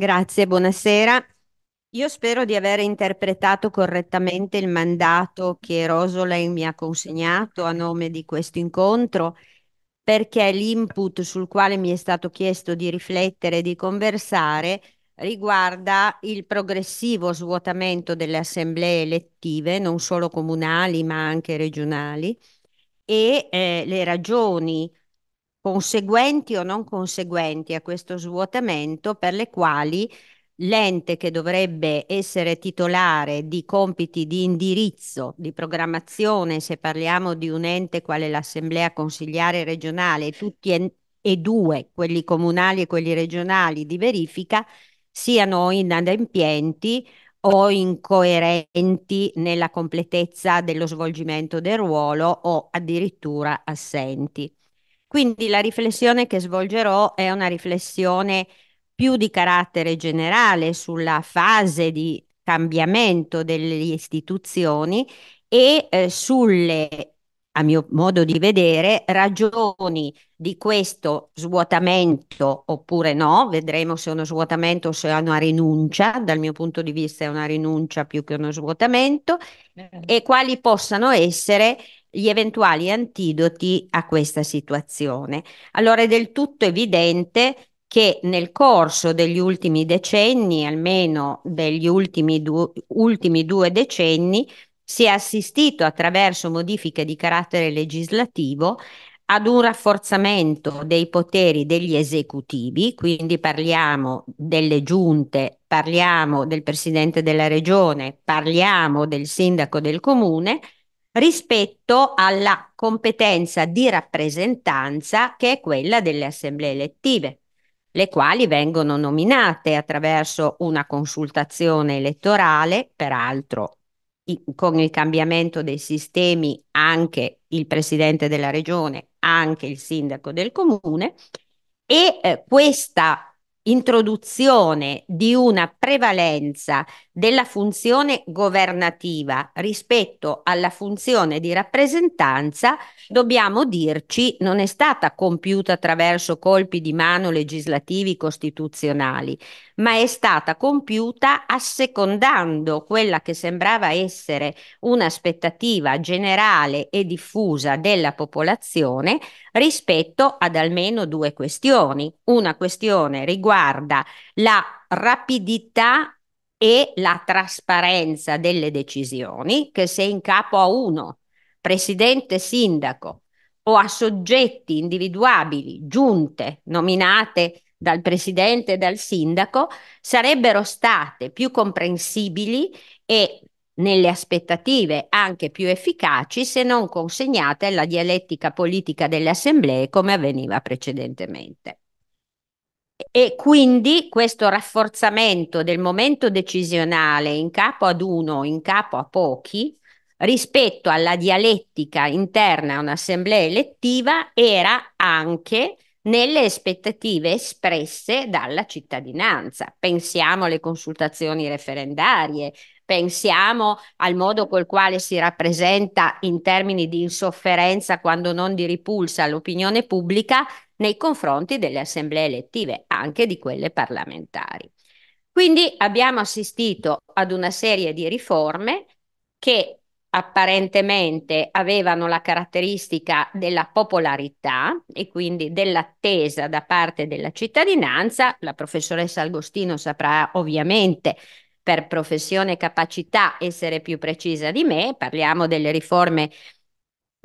Grazie, buonasera. Io spero di aver interpretato correttamente il mandato che Rosolei mi ha consegnato a nome di questo incontro, perché l'input sul quale mi è stato chiesto di riflettere e di conversare riguarda il progressivo svuotamento delle assemblee elettive, non solo comunali ma anche regionali, e eh, le ragioni conseguenti o non conseguenti a questo svuotamento per le quali l'ente che dovrebbe essere titolare di compiti di indirizzo, di programmazione, se parliamo di un ente quale l'Assemblea Consigliare Regionale, tutti e due, quelli comunali e quelli regionali di verifica, siano inadempienti o incoerenti nella completezza dello svolgimento del ruolo o addirittura assenti. Quindi la riflessione che svolgerò è una riflessione più di carattere generale sulla fase di cambiamento delle istituzioni e eh, sulle, a mio modo di vedere, ragioni di questo svuotamento oppure no, vedremo se è uno svuotamento o se è una rinuncia, dal mio punto di vista è una rinuncia più che uno svuotamento, e quali possano essere gli eventuali antidoti a questa situazione. Allora è del tutto evidente che nel corso degli ultimi decenni, almeno degli ultimi, du- ultimi, due decenni, si è assistito attraverso modifiche di carattere legislativo ad un rafforzamento dei poteri degli esecutivi, quindi parliamo delle giunte, parliamo del Presidente della Regione, parliamo del Sindaco del Comune, rispetto alla competenza di rappresentanza che è quella delle assemblee elettive, le quali vengono nominate attraverso una consultazione elettorale, peraltro con il cambiamento dei sistemi anche il presidente della regione, anche il sindaco del comune, e eh, questa introduzione di una prevalenza della funzione governativa rispetto alla funzione di rappresentanza, dobbiamo dirci, non è stata compiuta attraverso colpi di mano legislativi costituzionali, ma è stata compiuta assecondando quella che sembrava essere un'aspettativa generale e diffusa della popolazione rispetto ad almeno due questioni. Una questione riguarda riguarda la rapidità e la trasparenza delle decisioni che se in capo a uno, presidente sindaco o a soggetti individuabili, giunte nominate dal presidente e dal sindaco, sarebbero state più comprensibili e nelle aspettative anche più efficaci se non consegnate alla dialettica politica delle assemblee come avveniva precedentemente. E quindi questo rafforzamento del momento decisionale in capo ad uno, in capo a pochi, rispetto alla dialettica interna a un'assemblea elettiva, era anche nelle aspettative espresse dalla cittadinanza. Pensiamo alle consultazioni referendarie, pensiamo al modo col quale si rappresenta in termini di insofferenza, quando non di ripulsa, l'opinione pubblica nei confronti delle assemblee elettive, anche di quelle parlamentari. Quindi abbiamo assistito ad una serie di riforme che apparentemente avevano la caratteristica della popolarità e quindi dell'attesa da parte della cittadinanza. La professoressa Agostino saprà ovviamente per professione e capacità essere più precisa di me, parliamo delle riforme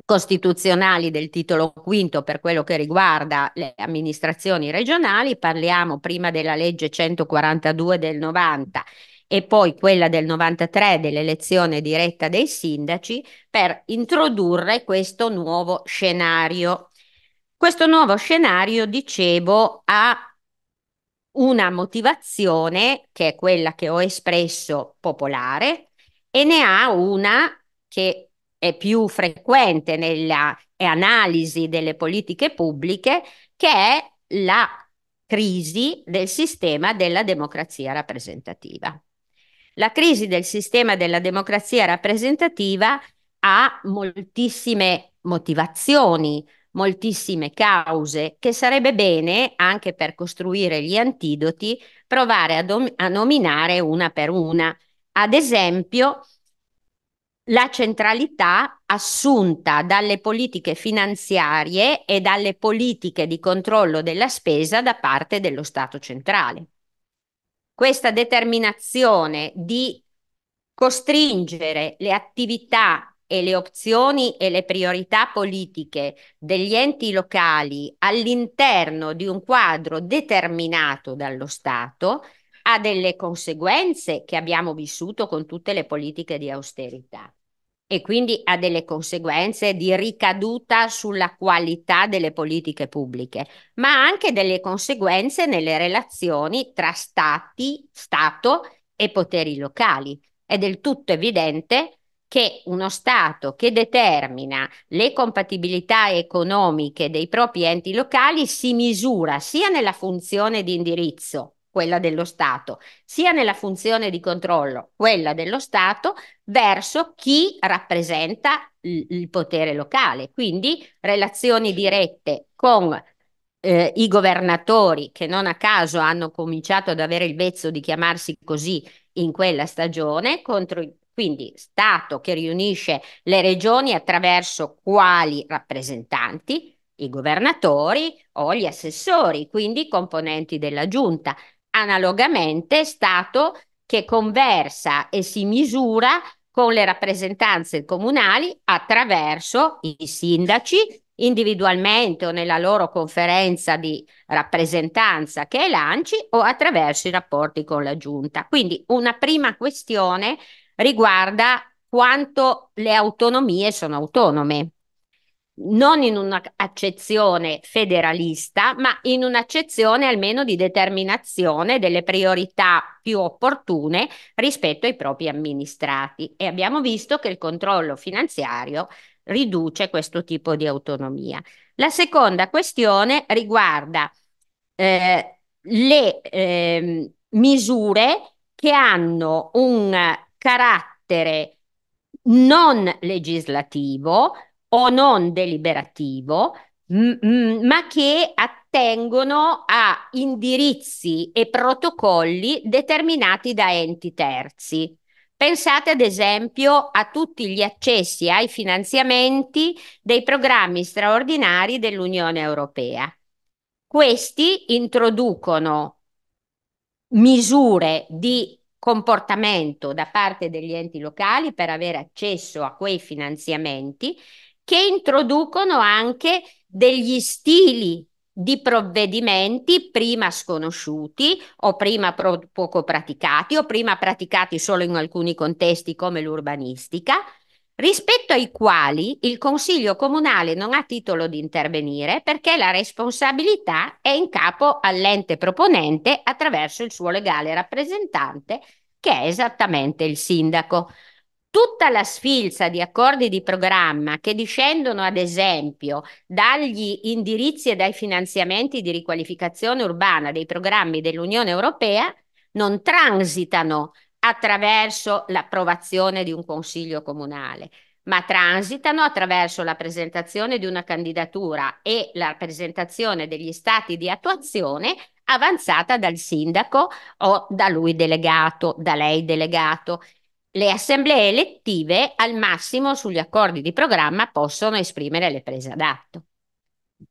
costituzionali del titolo quinto per quello che riguarda le amministrazioni regionali, parliamo prima della legge 142 del 90 e poi quella del 93 dell'elezione diretta dei sindaci per introdurre questo nuovo scenario. Questo nuovo scenario, dicevo, ha una motivazione che è quella che ho espresso popolare e ne ha una che è più frequente nella analisi delle politiche pubbliche, che è la crisi del sistema della democrazia rappresentativa. La crisi del sistema della democrazia rappresentativa ha moltissime motivazioni, moltissime cause, che sarebbe bene, anche per costruire gli antidoti, provare a, a nominare una per una. Ad esempio, la centralità assunta dalle politiche finanziarie e dalle politiche di controllo della spesa da parte dello Stato centrale. Questa determinazione di costringere le attività e le opzioni e le priorità politiche degli enti locali all'interno di un quadro determinato dallo Stato ha delle conseguenze che abbiamo vissuto con tutte le politiche di austerità e quindi ha delle conseguenze di ricaduta sulla qualità delle politiche pubbliche, ma anche delle conseguenze nelle relazioni tra stati, Stato e poteri locali. È del tutto evidente che uno Stato che determina le compatibilità economiche dei propri enti locali si misura sia nella funzione di indirizzo quella dello Stato, sia nella funzione di controllo, quella dello Stato, verso chi rappresenta il, il potere locale, quindi relazioni dirette con eh, i governatori che non a caso hanno cominciato ad avere il vezzo di chiamarsi così in quella stagione, contro, quindi Stato che riunisce le regioni attraverso quali rappresentanti, i governatori o gli assessori, quindi componenti della giunta, analogamente Stato che conversa e si misura con le rappresentanze comunali attraverso i sindaci individualmente o nella loro conferenza di rappresentanza che è l'ANCI o attraverso i rapporti con la giunta. Quindi una prima questione riguarda quanto le autonomie sono autonome non in un'accezione federalista, ma in un'accezione almeno di determinazione delle priorità più opportune rispetto ai propri amministrati. E abbiamo visto che il controllo finanziario riduce questo tipo di autonomia. La seconda questione riguarda eh, le eh, misure che hanno un carattere non legislativo, o non deliberativo, m- m- ma che attengono a indirizzi e protocolli determinati da enti terzi. Pensate ad esempio a tutti gli accessi ai finanziamenti dei programmi straordinari dell'Unione Europea. Questi introducono misure di comportamento da parte degli enti locali per avere accesso a quei finanziamenti che introducono anche degli stili di provvedimenti prima sconosciuti o prima pro- poco praticati o prima praticati solo in alcuni contesti come l'urbanistica, rispetto ai quali il Consiglio comunale non ha titolo di intervenire perché la responsabilità è in capo all'ente proponente attraverso il suo legale rappresentante che è esattamente il sindaco tutta la sfilza di accordi di programma che discendono, ad esempio, dagli indirizzi e dai finanziamenti di riqualificazione urbana dei programmi dell'Unione Europea, non transitano attraverso l'approvazione di un consiglio comunale, ma transitano attraverso la presentazione di una candidatura e la presentazione degli stati di attuazione avanzata dal sindaco o da lui delegato, da lei delegato. Le assemblee elettive al massimo sugli accordi di programma possono esprimere le prese ad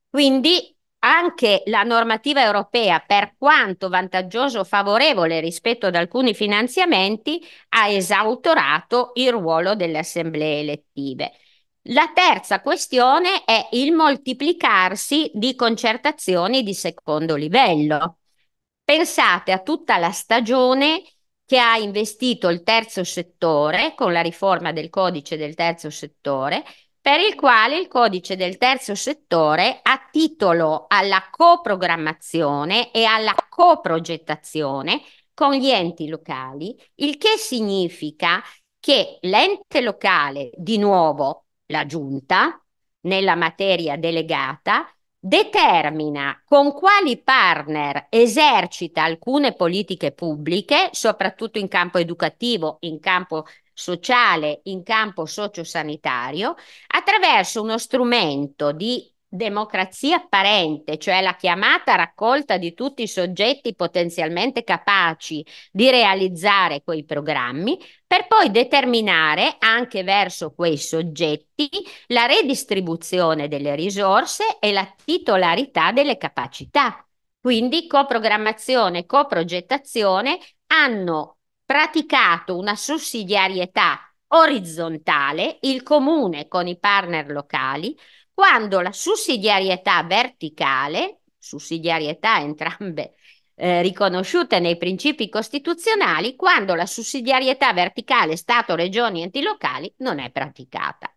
Quindi anche la normativa europea, per quanto vantaggioso o favorevole rispetto ad alcuni finanziamenti, ha esautorato il ruolo delle assemblee elettive. La terza questione è il moltiplicarsi di concertazioni di secondo livello. Pensate a tutta la stagione che ha investito il terzo settore con la riforma del codice del terzo settore, per il quale il codice del terzo settore ha titolo alla coprogrammazione e alla coprogettazione con gli enti locali, il che significa che l'ente locale, di nuovo la giunta, nella materia delegata, determina con quali partner esercita alcune politiche pubbliche, soprattutto in campo educativo, in campo sociale, in campo sociosanitario, attraverso uno strumento di democrazia apparente, cioè la chiamata raccolta di tutti i soggetti potenzialmente capaci di realizzare quei programmi, per poi determinare anche verso quei soggetti la redistribuzione delle risorse e la titolarità delle capacità. Quindi coprogrammazione e coprogettazione hanno praticato una sussidiarietà orizzontale, il comune con i partner locali, quando la sussidiarietà verticale, sussidiarietà entrambe eh, riconosciute nei principi costituzionali, quando la sussidiarietà verticale Stato, Regioni, enti locali non è praticata.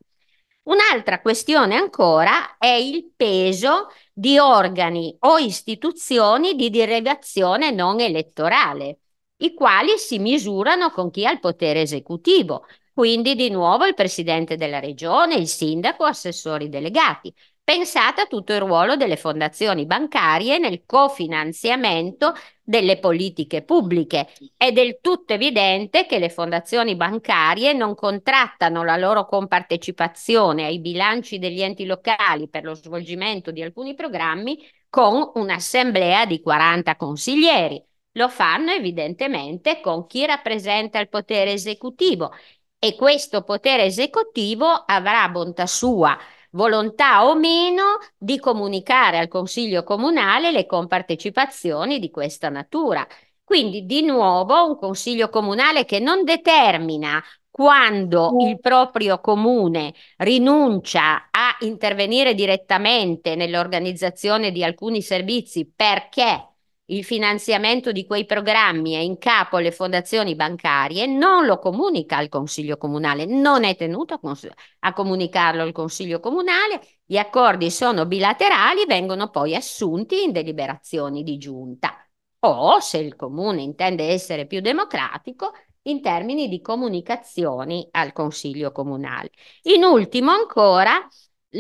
Un'altra questione ancora è il peso di organi o istituzioni di derivazione non elettorale, i quali si misurano con chi ha il potere esecutivo, quindi di nuovo il presidente della regione, il sindaco, assessori delegati. Pensate a tutto il ruolo delle fondazioni bancarie nel cofinanziamento delle politiche pubbliche. È del tutto evidente che le fondazioni bancarie non contrattano la loro compartecipazione ai bilanci degli enti locali per lo svolgimento di alcuni programmi con un'assemblea di 40 consiglieri lo fanno evidentemente con chi rappresenta il potere esecutivo e questo potere esecutivo avrà bontà sua volontà o meno di comunicare al Consiglio Comunale le compartecipazioni di questa natura. Quindi di nuovo un Consiglio Comunale che non determina quando mm. il proprio comune rinuncia a intervenire direttamente nell'organizzazione di alcuni servizi perché il finanziamento di quei programmi è in capo alle fondazioni bancarie, non lo comunica al Consiglio Comunale, non è tenuto a, cons- a comunicarlo al Consiglio Comunale, gli accordi sono bilaterali, vengono poi assunti in deliberazioni di giunta o, se il Comune intende essere più democratico, in termini di comunicazioni al Consiglio Comunale. In ultimo ancora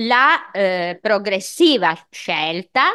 la eh, progressiva scelta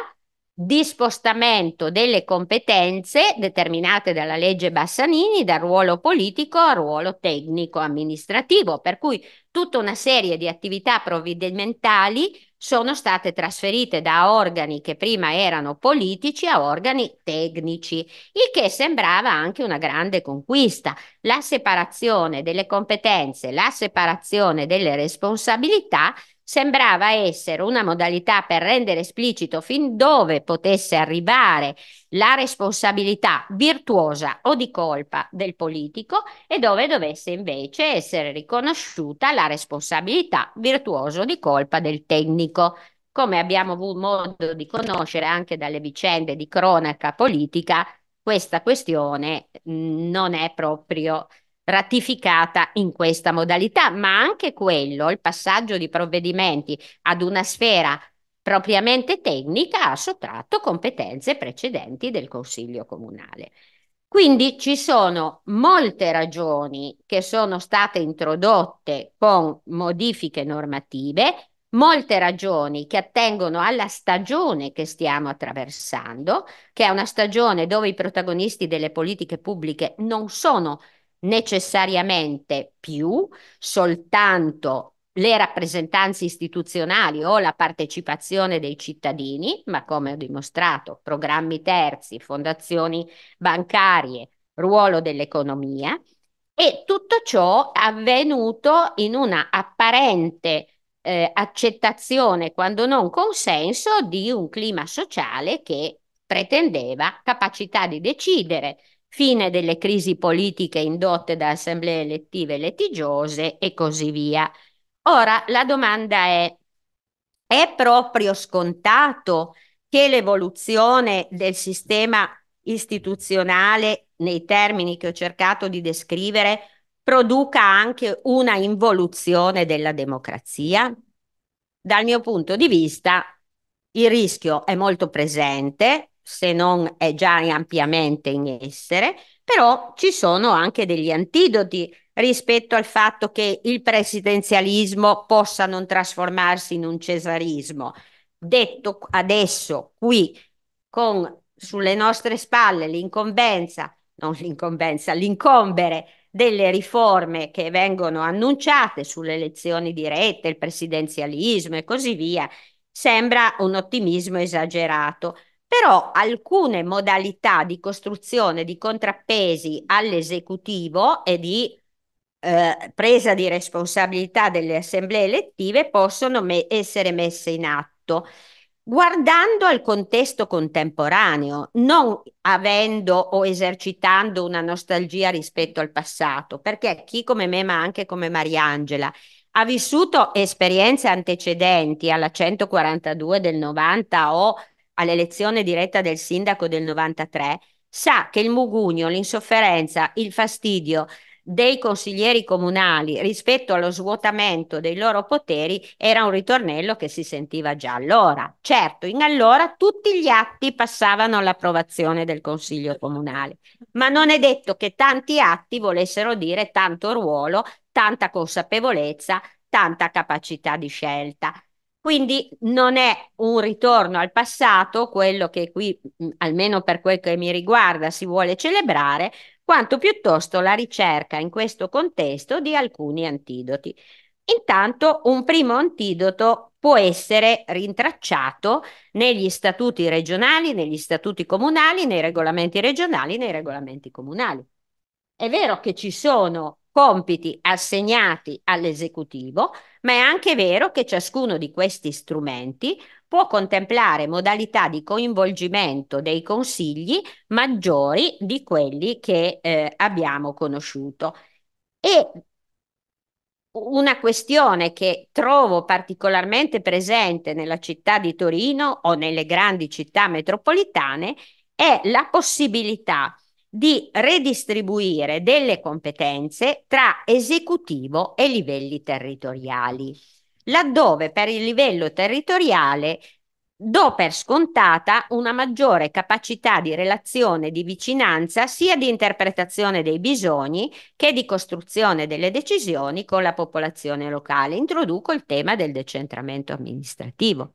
di spostamento delle competenze determinate dalla legge Bassanini dal ruolo politico al ruolo tecnico amministrativo, per cui tutta una serie di attività provvidenziali sono state trasferite da organi che prima erano politici a organi tecnici, il che sembrava anche una grande conquista. La separazione delle competenze, la separazione delle responsabilità sembrava essere una modalità per rendere esplicito fin dove potesse arrivare la responsabilità virtuosa o di colpa del politico e dove dovesse invece essere riconosciuta la responsabilità virtuosa o di colpa del tecnico. Come abbiamo avuto modo di conoscere anche dalle vicende di cronaca politica, questa questione non è proprio ratificata in questa modalità, ma anche quello, il passaggio di provvedimenti ad una sfera propriamente tecnica, ha sottratto competenze precedenti del Consiglio Comunale. Quindi ci sono molte ragioni che sono state introdotte con modifiche normative, molte ragioni che attengono alla stagione che stiamo attraversando, che è una stagione dove i protagonisti delle politiche pubbliche non sono necessariamente più soltanto le rappresentanze istituzionali o la partecipazione dei cittadini, ma come ho dimostrato, programmi terzi, fondazioni bancarie, ruolo dell'economia e tutto ciò avvenuto in una apparente eh, accettazione, quando non consenso, di un clima sociale che pretendeva capacità di decidere, fine delle crisi politiche indotte da assemblee elettive litigiose e così via. Ora la domanda è, è proprio scontato che l'evoluzione del sistema istituzionale, nei termini che ho cercato di descrivere, produca anche una involuzione della democrazia? Dal mio punto di vista, il rischio è molto presente se non è già ampiamente in essere, però ci sono anche degli antidoti rispetto al fatto che il presidenzialismo possa non trasformarsi in un cesarismo. Detto adesso qui con sulle nostre spalle l'incombenza, non l'incombenza, l'incombere delle riforme che vengono annunciate sulle elezioni dirette, il presidenzialismo e così via, sembra un ottimismo esagerato però alcune modalità di costruzione di contrappesi all'esecutivo e di eh, presa di responsabilità delle assemblee elettive possono me- essere messe in atto guardando al contesto contemporaneo, non avendo o esercitando una nostalgia rispetto al passato, perché chi come me, ma anche come Mariangela, ha vissuto esperienze antecedenti alla 142 del 90 o all'elezione diretta del sindaco del 93, sa che il mugugno, l'insofferenza, il fastidio dei consiglieri comunali rispetto allo svuotamento dei loro poteri era un ritornello che si sentiva già allora. Certo, in allora tutti gli atti passavano all'approvazione del Consiglio comunale, ma non è detto che tanti atti volessero dire tanto ruolo, tanta consapevolezza, tanta capacità di scelta. Quindi non è un ritorno al passato, quello che qui, mm, almeno per quel che mi riguarda, si vuole celebrare, quanto piuttosto la ricerca in questo contesto di alcuni antidoti. Intanto un primo antidoto può essere rintracciato negli statuti regionali, negli statuti comunali, nei regolamenti regionali, nei regolamenti comunali. È vero che ci sono compiti assegnati all'esecutivo, ma è anche vero che ciascuno di questi strumenti può contemplare modalità di coinvolgimento dei consigli maggiori di quelli che eh, abbiamo conosciuto. E una questione che trovo particolarmente presente nella città di Torino o nelle grandi città metropolitane è la possibilità di redistribuire delle competenze tra esecutivo e livelli territoriali, laddove per il livello territoriale do per scontata una maggiore capacità di relazione, di vicinanza, sia di interpretazione dei bisogni che di costruzione delle decisioni con la popolazione locale. Introduco il tema del decentramento amministrativo.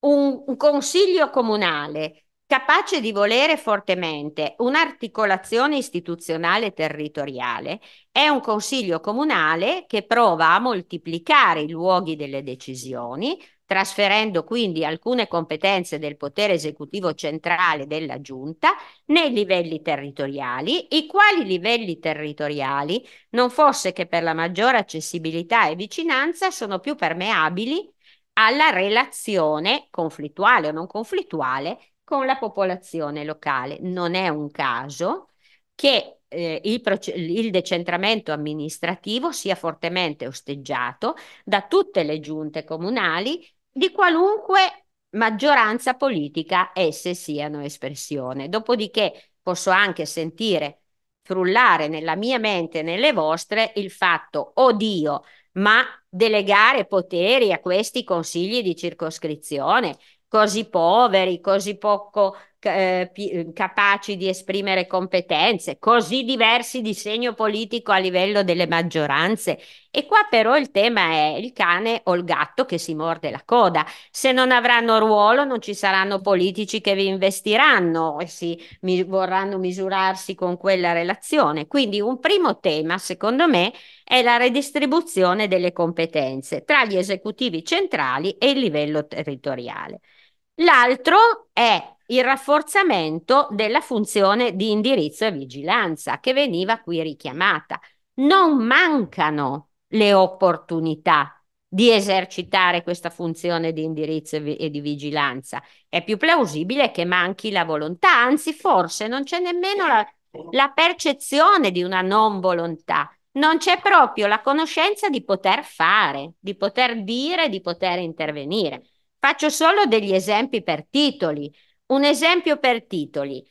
Un, un consiglio comunale capace di volere fortemente un'articolazione istituzionale territoriale, è un consiglio comunale che prova a moltiplicare i luoghi delle decisioni, trasferendo quindi alcune competenze del potere esecutivo centrale della giunta nei livelli territoriali, i quali livelli territoriali, non fosse che per la maggiore accessibilità e vicinanza, sono più permeabili alla relazione conflittuale o non conflittuale con la popolazione locale. Non è un caso che eh, il, il, decentramento amministrativo sia fortemente osteggiato da tutte le giunte comunali di qualunque maggioranza politica esse siano espressione. Dopodiché posso anche sentire frullare nella mia mente e nelle vostre il fatto, oddio, oh ma delegare poteri a questi consigli di circoscrizione così poveri, così poco eh, capaci di esprimere competenze, così diversi di segno politico a livello delle maggioranze. E qua però il tema è il cane o il gatto che si morde la coda. Se non avranno ruolo non ci saranno politici che vi investiranno e si mi- vorranno misurarsi con quella relazione. Quindi un primo tema, secondo me, è la redistribuzione delle competenze tra gli esecutivi centrali e il livello territoriale. L'altro è il rafforzamento della funzione di indirizzo e vigilanza che veniva qui richiamata. Non mancano le opportunità di esercitare questa funzione di indirizzo e di vigilanza. È più plausibile che manchi la volontà, anzi forse non c'è nemmeno la, la percezione di una non volontà, non c'è proprio la conoscenza di poter fare, di poter dire, di poter intervenire. Faccio solo degli esempi per titoli. Un esempio per titoli.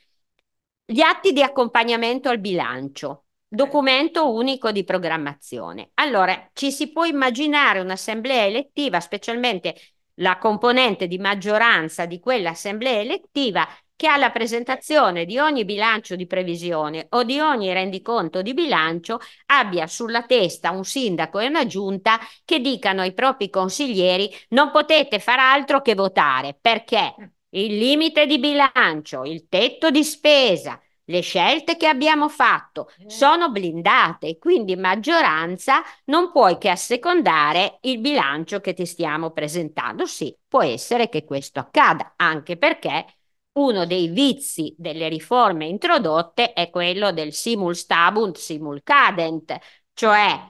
Gli atti di accompagnamento al bilancio, documento unico di programmazione. Allora, ci si può immaginare un'assemblea elettiva, specialmente la componente di maggioranza di quell'assemblea elettiva, che alla presentazione di ogni bilancio di previsione o di ogni rendiconto di bilancio abbia sulla testa un sindaco e una giunta che dicano ai propri consiglieri non potete far altro che votare perché il limite di bilancio, il tetto di spesa, le scelte che abbiamo fatto eh. sono blindate, quindi maggioranza non puoi che assecondare il bilancio che ti stiamo presentando. Sì, può essere che questo accada, anche perché uno dei vizi delle riforme introdotte è quello del simul stabunt simul cadent, cioè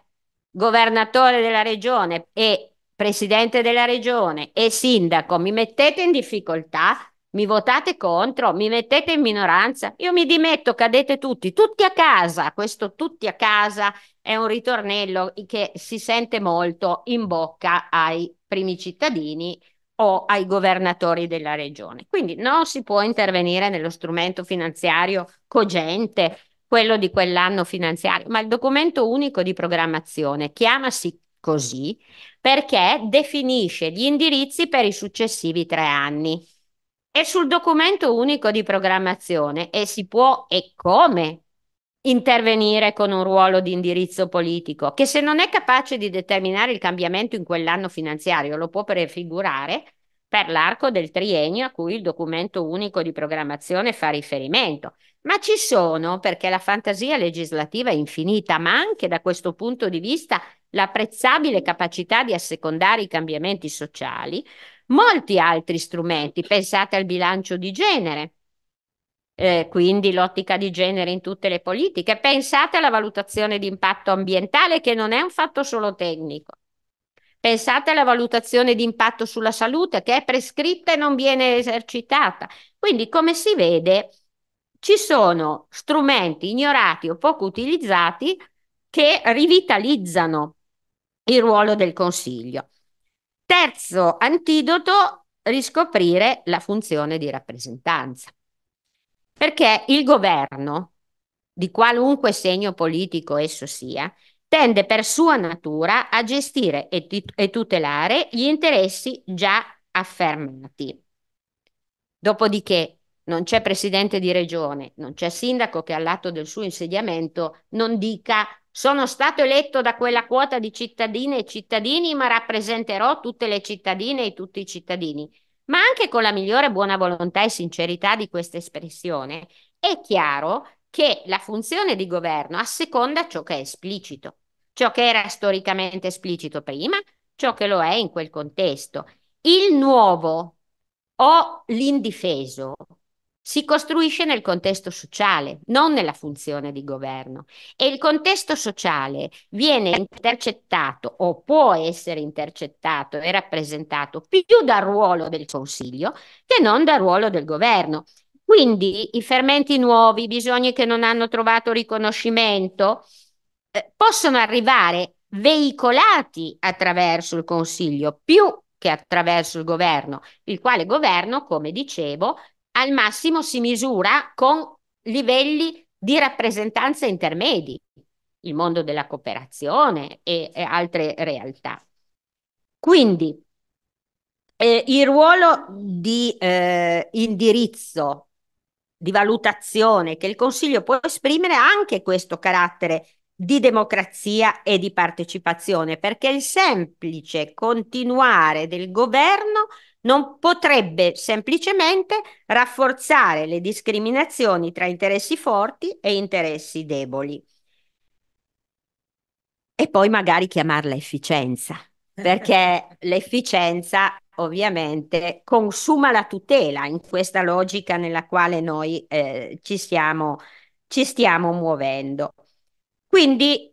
governatore della regione e presidente della regione e sindaco mi mettete in difficoltà, mi votate contro, mi mettete in minoranza, io mi dimetto, cadete tutti, tutti a casa. Questo tutti a casa è un ritornello che si sente molto in bocca ai primi cittadini o ai governatori della regione. Quindi non si può intervenire nello strumento finanziario cogente, quello di quell'anno finanziario, ma il documento unico di programmazione chiamasi così perché definisce gli indirizzi per i successivi tre anni. E sul documento unico di programmazione e si può e come intervenire con un ruolo di indirizzo politico, che se non è capace di determinare il cambiamento in quell'anno finanziario, lo può prefigurare per l'arco del triennio a cui il documento unico di programmazione fa riferimento. Ma ci sono, perché la fantasia legislativa è infinita, ma anche da questo punto di vista l'apprezzabile capacità di assecondare i cambiamenti sociali, molti altri strumenti, pensate al bilancio di genere, eh, quindi l'ottica di genere in tutte le politiche. Pensate alla valutazione di impatto ambientale che non è un fatto solo tecnico. Pensate alla valutazione di impatto sulla salute che è prescritta e non viene esercitata. Quindi, come si vede, ci sono strumenti ignorati o poco utilizzati che rivitalizzano il ruolo del Consiglio. Terzo antidoto, riscoprire la funzione di rappresentanza. Perché il governo, di qualunque segno politico esso sia, tende per sua natura a gestire e, tit- e tutelare gli interessi già affermati. Dopodiché non c'è presidente di regione, non c'è sindaco che all'atto del suo insediamento non dica sono stato eletto da quella quota di cittadine e cittadini, ma rappresenterò tutte le cittadine e tutti i cittadini ma anche con la migliore buona volontà e sincerità di questa espressione, è chiaro che la funzione di governo asseconda ciò che è esplicito, ciò che era storicamente esplicito prima, ciò che lo è in quel contesto. Il nuovo o l'indifeso si costruisce nel contesto sociale, non nella funzione di governo. E il contesto sociale viene intercettato o può essere intercettato e rappresentato più dal ruolo del Consiglio che non dal ruolo del governo. Quindi i fermenti nuovi, i bisogni che non hanno trovato riconoscimento, eh, possono arrivare veicolati attraverso il Consiglio più che attraverso il governo, il quale governo, come dicevo, al massimo si misura con livelli di rappresentanza intermedi, il mondo della cooperazione e, e altre realtà. Quindi eh, il ruolo di eh, indirizzo, di valutazione che il Consiglio può esprimere ha anche questo carattere di democrazia e di partecipazione, perché il semplice continuare del governo non potrebbe semplicemente rafforzare le discriminazioni tra interessi forti e interessi deboli. E poi magari chiamarla efficienza, perché l'efficienza ovviamente consuma la tutela in questa logica nella quale noi eh, ci, stiamo, ci stiamo muovendo. Quindi,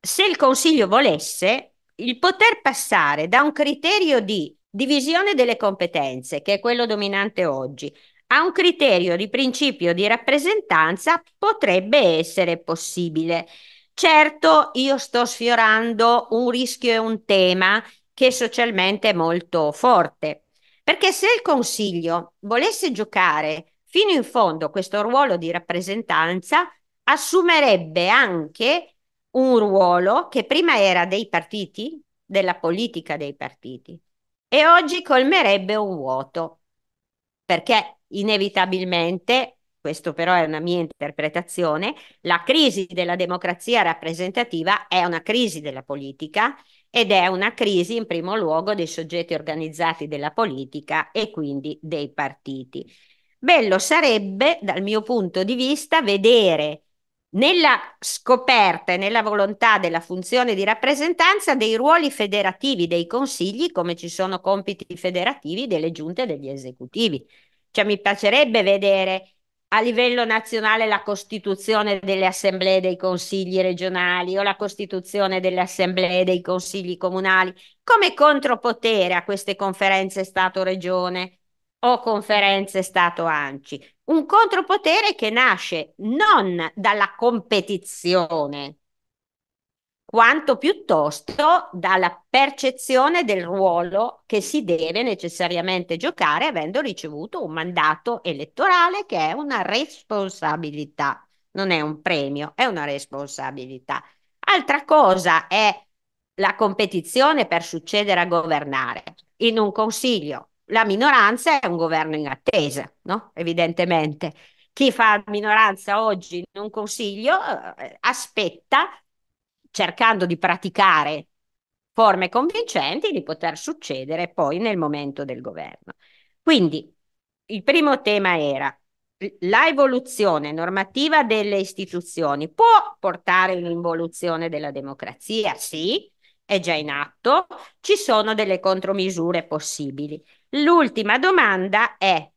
se il Consiglio volesse, il poter passare da un criterio di Divisione delle competenze, che è quello dominante oggi, a un criterio di principio di rappresentanza potrebbe essere possibile. Certo, io sto sfiorando un rischio e un tema che socialmente è molto forte, perché se il Consiglio volesse giocare fino in fondo questo ruolo di rappresentanza, assumerebbe anche un ruolo che prima era dei partiti, della politica dei partiti, e oggi colmerebbe un vuoto, perché inevitabilmente, questo però è una mia interpretazione, la crisi della democrazia rappresentativa è una crisi della politica ed è una crisi in primo luogo dei soggetti organizzati della politica e quindi dei partiti. Bello sarebbe, dal mio punto di vista, vedere nella scoperta e nella volontà della funzione di rappresentanza dei ruoli federativi dei consigli, come ci sono compiti federativi delle giunte e degli esecutivi. Cioè, mi piacerebbe vedere a livello nazionale la costituzione delle assemblee dei consigli regionali o la costituzione delle assemblee dei consigli comunali come contropotere a queste conferenze Stato-Regione o conferenze Stato-ANCI. Un contropotere che nasce non dalla competizione, quanto piuttosto dalla percezione del ruolo che si deve necessariamente giocare avendo ricevuto un mandato elettorale che è una responsabilità, non è un premio, è una responsabilità. Altra cosa è la competizione per succedere a governare in un consiglio la minoranza è un governo in attesa, no? Evidentemente. Chi fa minoranza oggi in un consiglio eh, aspetta, cercando di praticare forme convincenti, di poter succedere poi nel momento del governo. Quindi il primo tema era l'evoluzione normativa delle istituzioni può portare all'involuzione della democrazia? Sì, è già in atto, ci sono delle contromisure possibili. L'ultima domanda è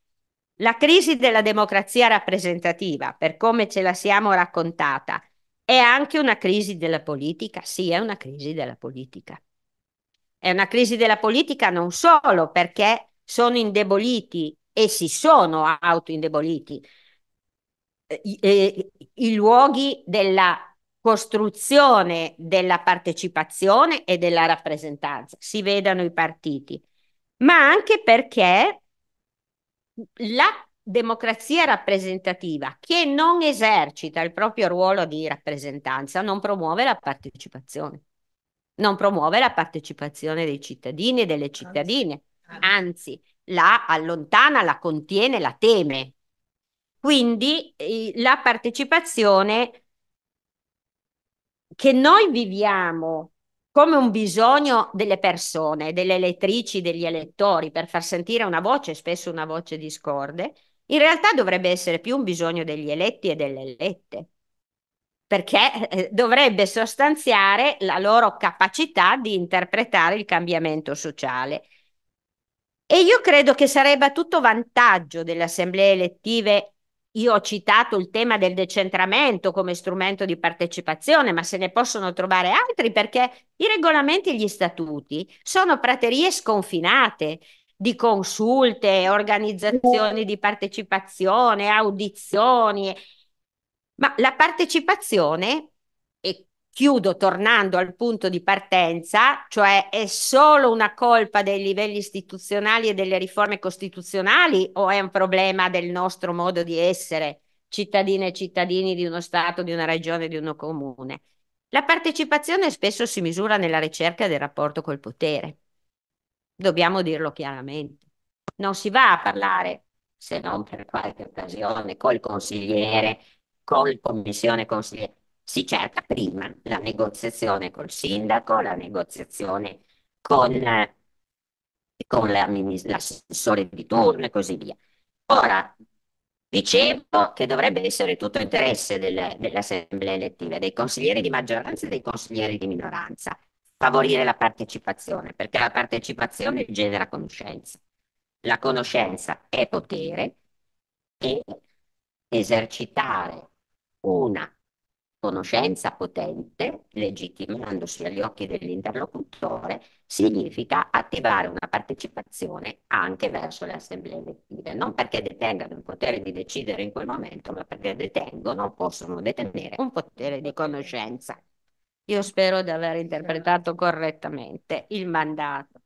la crisi della democrazia rappresentativa, per come ce la siamo raccontata, è anche una crisi della politica? Sì, è una crisi della politica. È una crisi della politica non solo perché sono indeboliti e si sono autoindeboliti eh, i, i, eh, i luoghi della costruzione della partecipazione e della rappresentanza. Si vedano i partiti, ma anche perché la democrazia rappresentativa che non esercita il proprio ruolo di rappresentanza non promuove la partecipazione, non promuove la partecipazione dei cittadini e delle cittadine, anzi la allontana, la contiene, la teme. Quindi la partecipazione che noi viviamo come un bisogno delle persone, delle elettrici, degli elettori per far sentire una voce, spesso una voce discorde, in realtà dovrebbe essere più un bisogno degli eletti e delle elette, perché eh, dovrebbe sostanziare la loro capacità di interpretare il cambiamento sociale. E io credo che sarebbe a tutto vantaggio delle assemblee elettive io ho citato il tema del decentramento come strumento di partecipazione, ma se ne possono trovare altri perché i regolamenti e gli statuti sono praterie sconfinate di consulte, organizzazioni di partecipazione, audizioni, ma la partecipazione, e chiudo tornando al punto di partenza, cioè è solo una colpa dei livelli istituzionali e delle riforme costituzionali o è un problema del nostro modo di essere cittadine e cittadini di uno Stato, di una regione, di uno comune? La partecipazione spesso si misura nella ricerca del rapporto col potere. Dobbiamo dirlo chiaramente. Non si va a parlare, se non per qualche occasione, col consigliere, con commissione consigliere si cerca prima la negoziazione col sindaco, la negoziazione con, con l'assessore di turno e così via. Ora, dicevo che dovrebbe essere tutto interesse del, dell'assemblea elettiva, dei consiglieri di maggioranza e dei consiglieri di minoranza, favorire la partecipazione, perché la partecipazione genera conoscenza. La conoscenza è potere e esercitare una conoscenza potente, legittimandosi agli occhi dell'interlocutore, significa attivare una partecipazione anche verso le assemblee elettive, non perché detengano il potere di decidere in quel momento, ma perché detengono possono detenere un potere di conoscenza. Io spero di aver interpretato correttamente il mandato.